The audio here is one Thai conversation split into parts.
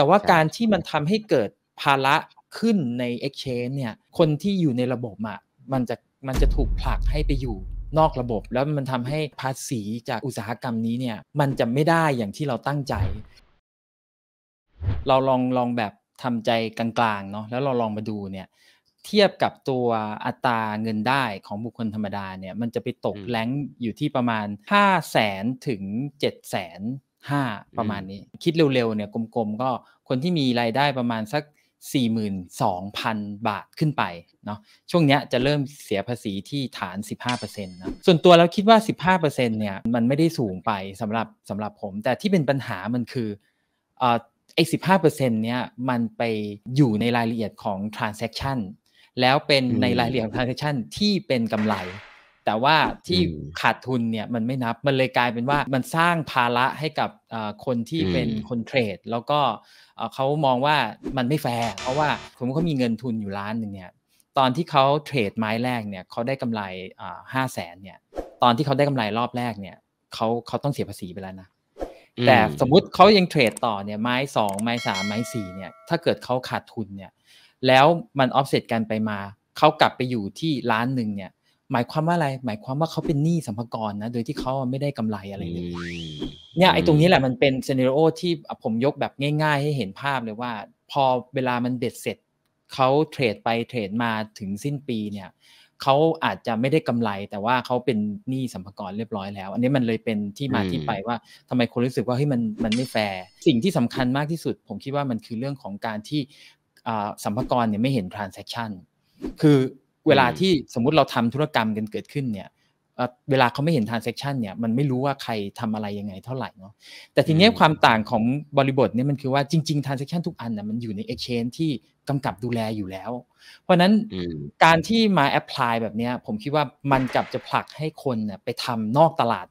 แต่ว่าการที่มันทำให้เกิดภาระขึ้นใน Exchange เนี่ย คนที่อยู่ในระบบอ่ะมันจะมันจะถูกผลักให้ไปอยู่นอกระบบแล้วมันทำให้ภาษีจากอุตสาหกรรมนี้เนี่ยมันจะไม่ได้อย่างที่เราตั้งใจ เราลองลองแบบทำใจกลางๆเนาะแล้วเราลองมาดูเนี่ยเทียบกับตัวอัตราเงินได้ของบุคคลธรรมดาเนี่ยมันจะไปตกแรงอยู่ที่ประมาณ5 0 0แสนถึง7 0 0แสนห้าประมาณนี้ คิดเร็วๆเนี่ยกลมๆ ก็คนที่มีรายได้ประมาณสัก 42,000 บาทขึ้นไปเนาะช่วงเนี้ยจะเริ่มเสียภาษีที่ฐาน 15%นะส่วนตัวเราคิดว่า 15%เนี่ยมันไม่ได้สูงไปสำหรับสำหรับผม แต่ที่เป็นปัญหามันคือไออสิบห้าเปอร์เซ็นต์เนี่ยมันไปอยู่ในรายละเอียดของ transaction แล้วเป็นในรายละเอียดของ transaction ที่เป็นกำไรแต่ว่าที่ขาดทุนเนี่ยมันไม่นับมันเลยกลายเป็นว่ามันสร้างภาระให้กับคนที่เป็นคนเทรด แล้วก็เขามองว่ามันไม่แฟร์เพราะว่าผมเขามีเงินทุนอยู่ล้านหนึ่งเนี่ยตอนที่เขาเทรดไม้แรกเนี่ยเขาได้กำไรห้าแสนเนี่ยตอนที่เขาได้กำไรรอบแรกเนี่ยเขาเขาต้องเสียภาษีไปแล้วนะ แต่ สมมุติเขายังเทรดต่อเนี่ยไม้สองไม้สามไม้สี่เนี่ยถ้าเกิดเขาขาดทุนเนี่ยแล้วมันออฟเซตกันไปมาเขากลับไปอยู่ที่ล้านหนึ่งเนี่ยหมายความว่าอะไร หมายความว่าเขาเป็นหนี้สัมภาระนะ โดยที่เขาไม่ได้กำไรอะไรเลยเนี่ยไอ้ตรงนี้แหละมันเป็นเซนิโอที่ผมยกแบบง่าย ๆ ให้เห็นภาพเลยว่า พอเวลามันเบ็ดเสร็จเขาเทรดไปเทรดมาถึงสิ้นปีเนี่ยเขาอาจจะไม่ได้กำไร แต่ว่าเขาเป็นหนี้สัมภาระเรียบร้อยแล้ว อันนี้มันเลยเป็นที่มาที่ไปว่าทำไมคนรู้สึกว่าเฮ้ยมันมันไม่แฟร์สิ่งที่สำคัญมากที่สุด ผมคิดว่ามันคือเรื่องของการที่สัมภาระเนี่ยไม่เห็นทรานเซชันคือเวลาที่สมมุติเราทำธุรกรรมกันเกิดขึ้นเนี่ยเวลาเขาไม่เห็น transaction เนี่ยมันไม่รู้ว่าใครทำอะไรยังไงเท่าไหร่เนาะแต่ทีนี้ความต่างของบริบทเนี่ยมันคือว่าจริงๆ transaction ทุกอันน่ะมันอยู่ใน exchange ที่กำกับดูแลอยู่แล้ว เพราะนั้นการที่มา apply แบบนี้ผมคิดว่ามันกลับจะผลักให้คนน่ยไปทำนอกตลาด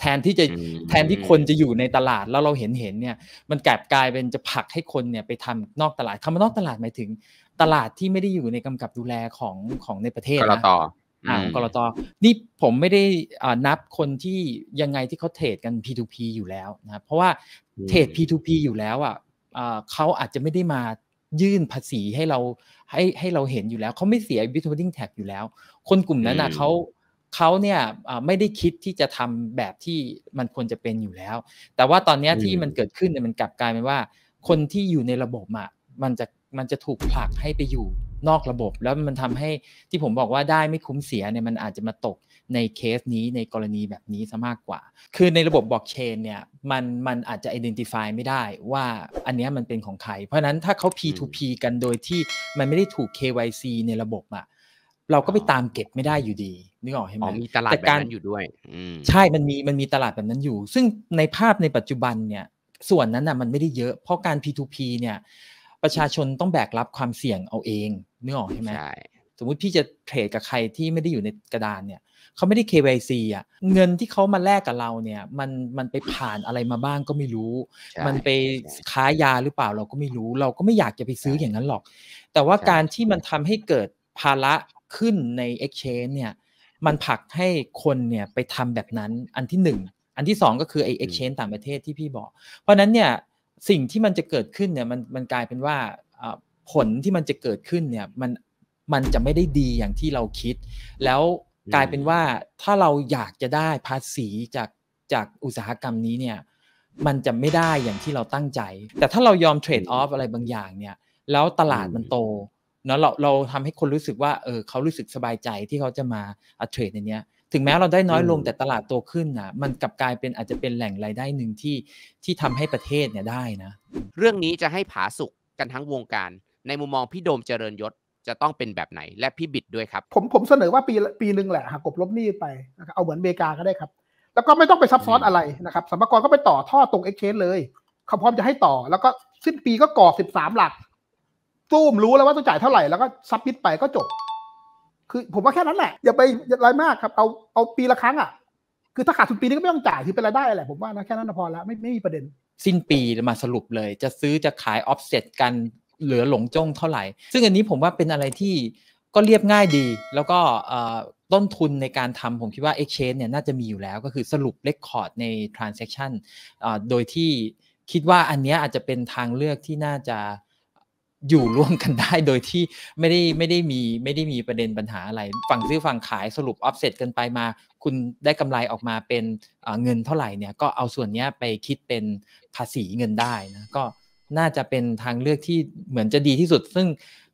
แทนที่จะแทนที่คนจะอยู่ในตลาดแล้วเราเห็นเห็นเนี่ยมันกลับกลายเป็นจะผลักให้คนเนี่ยไปทำนอกตลาดคำว่านอกตลาดหมายถึงตลาดที่ไม่ได้อยู่ในกำกับดูแลของของในประเทศนะกรตอ่ากรตนี่ผมไม่ได้นับคนที่ยังไงที่เขาเทรดกัน P2P อยู่แล้วนะเพราะว่าเทรด P2P อยู่แล้วอ่ะเขาอาจจะไม่ได้มายื่นภาษีให้เราให้ให้เราเห็นอยู่แล้วเขาไม่เสีย withholding tax อยู่แล้ว คนกลุ่มนั้นนะเขาเขาเนี่ยไม่ได้คิดที่จะทำแบบที่มันควรจะเป็นอยู่แล้ว แต่ว่าตอนนี้ที่มันเกิดขึ้นเนี่ยมันกลับกลายเป็นว่าคนที่อยู่ในระบบอ่ะมันจะมันจะถูกผลักให้ไปอยู่นอกระบบ แล้วมันทำให้ที่ผมบอกว่าได้ไม่คุ้มเสียเนี่ยมันอาจจะมาตกในเคสนี้ในกรณีแบบนี้ซะมากกว่าคือในระบบบล็อกเชนเนี่ยมันมันอาจจะ identify ไม่ได้ว่าอันนี้มันเป็นของใครเพราะนั้นถ้าเขา P2P กันโดยที่มันไม่ได้ถูก KYC ในระบบอะเราก็ไปตามเก็บไม่ได้อยู่ดี นึกออกใช่ไหมมีตลาดแบบนั้นอยู่ด้วยใช่ มันมีมันมีตลาดแบบนั้นอยู่ ซึ่งในภาพในปัจจุบันเนี่ยส่วนนั้นอะมันไม่ได้เยอะเพราะการ P2P เนี่ยประชาชนต้องแบกรับความเสี่ยงเอาเองนึกออกใช่ไหมใช่สมมุติพี่จะเทรดกับใครที่ไม่ได้อยู่ในกระดานเนี่ยเขาไม่ได้ KYC อ่ะเงินที่เขามาแลกกับเราเนี่ยมันมันไปผ่านอะไรมาบ้างก็ไม่รู้ มันไปค้ายาหรือเปล่าเราก็ไม่รู้ เราก็ไม่อยากจะไปซื้ออย่างนั้นหรอก แต่ว่าการที่มันทำให้เกิดภาระขึ้นใน Exchange เนี่ยมันผลักให้คนเนี่ยไปทำแบบนั้นอันที่หนึ่งอันที่สองก็คือไอเอ็กชแนนต่างประเทศที่พี่บอก เพราะนั้นเนี่ยสิ่งที่มันจะเกิดขึ้นเนี่ยมันมันกลายเป็นว่าผลที่มันจะเกิดขึ้นเนี่ยมันมันจะไม่ได้ดีอย่างที่เราคิด แล้วกลายเป็นว่าถ้าเราอยากจะได้ภาษีจากจากอุตสาหกรรมนี้เนี่ยมันจะไม่ได้อย่างที่เราตั้งใจ แต่ถ้าเรายอมเทรดออฟอะไรบางอย่างเนี่ยแล้วตลาดมันโตเนาะเราเราทำให้คนรู้สึกว่าเออเขารู้สึกสบายใจที่เขาจะมาเทรดในเนี้ยถึงแม้เราได้น้อยลงแต่ตลาดโตขึ้นนะมันกลับกลายเป็นอาจจะเป็นแหล่งรายได้หนึ่งที่ที่ทำให้ประเทศเนี่ยได้นะ เรื่องนี้จะให้ผาสุกกันทั้งวงการ ในมุมมองพี่โดมเจริญยศจะต้องเป็นแบบไหนและพี่บิดด้วยครับ ผมผมเสนอว่าปีปีหนึ่งแหละหักกบลบหนี้ไป เอาเหมือนอเมริกาก็ได้ครับ แล้วก็ไม่ต้องไปซับซ้อนอะไรนะครับสมรภูกรก็ไปต่อท่อตรงเอ็กชนเลย เขาพร้อมจะให้ต่อ แล้วก็สิ้นปีก็ก่อสิบสามหลักตู้มรู้แล้วว่าต้องจ่ายเท่าไหร่แล้วก็ซับมิดไปก็จบคือผมว่าแค่นั้นแหละอย่าไปอะไรมากครับเอาเอาปีละครั้งอ่ะคือถ้าขาดทุนปีนี้ก็ไม่ต้องจ่ายคือเป็นรายได้แหละผมว่านะแค่นั้นพอแล้วไม่ไม่มีประเด็นสิ้นปีมาสรุปเลย จะซื้อจะขายออฟเซ็ตกันเหลือหลงจ้งเท่าไหร่ ซึ่งอันนี้ผมว่าเป็นอะไรที่ก็เรียบง่ายดี แล้วก็ต้นทุนในการทำผมคิดว่า Exchange เนี่ยน่าจะมีอยู่แล้วก็คือสรุปเลกคอร์ดใน Transaction โดยที่คิดว่าอันนี้อาจจะเป็นทางเลือกที่น่าจะอยู่ร่วมกันได้โดยที่ไม่ได้ไม่ได้มีไม่ได้มีประเด็นปัญหาอะไร ฝั่งซื้อฝั่งขายสรุปออฟเซ็ตกันไปมา คุณได้กำไรออกมาเป็นเงินเท่าไหร่เนี่ยก็เอาส่วนนี้ไปคิดเป็นภาษีเงินได้นะก็น่าจะเป็นทางเลือกที่เหมือนจะดีที่สุดซึ่ง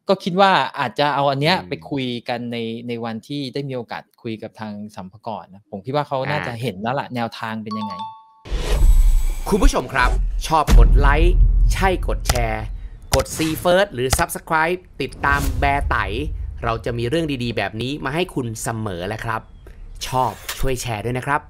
ก็คิดว่าอาจจะเอาอันเนี้ยไปคุยกัน ในในวันที่ได้มีโอกาสคุยกับทางสัมภกรนะผมคิดว่าเขาน่าจะเห็นแล้วละแนวทางเป็นยังไง คุณผู้ชมครับ ชอบกดไลค์ใช่กดแชร์กด See First หรือ Subscribe ติดตามแบร์ไตเราจะมีเรื่องดีๆ แบบนี้มาให้คุณเสมอแหละครับ ชอบช่วยแชร์ด้วยนะครับ